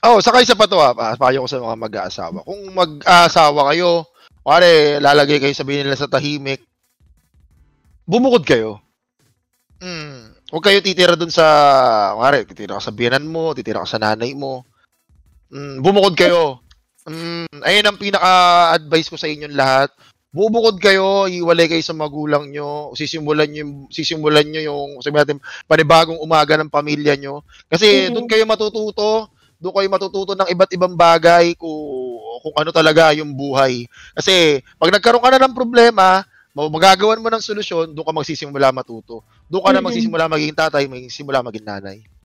Oh, saka isa pa to ha. Ah, payo ko sa mga mag-aasawa. Kung mag-aasawa kayo, pare, lalagay kayo sabihin nila sa tahimik. Bumukod kayo. Mm. Huwag kayo titira dun sa, pare, titira ka sa biyanan mo, titira ka sa nanay mo. Mm, bumukod kayo. Mm, ayun ang pinaka-advice ko sa inyong lahat. Bubukod kayo, iwalay kayo sa magulang nyo, sisimulan nyo, sisimulan nyo yung, sabihin natin, panibagong umaga ng pamilya nyo. Kasi mm-hmm. doon kayo matututo, doon kayo matututo ng iba't ibang bagay kung, kung ano talaga yung buhay. Kasi pag nagkaroon ka na ng problema, magagawan mo ng solusyon, doon ka magsisimula matuto. Doon ka na mm-hmm. magsisimula maging tatay, magsisimula maging nanay.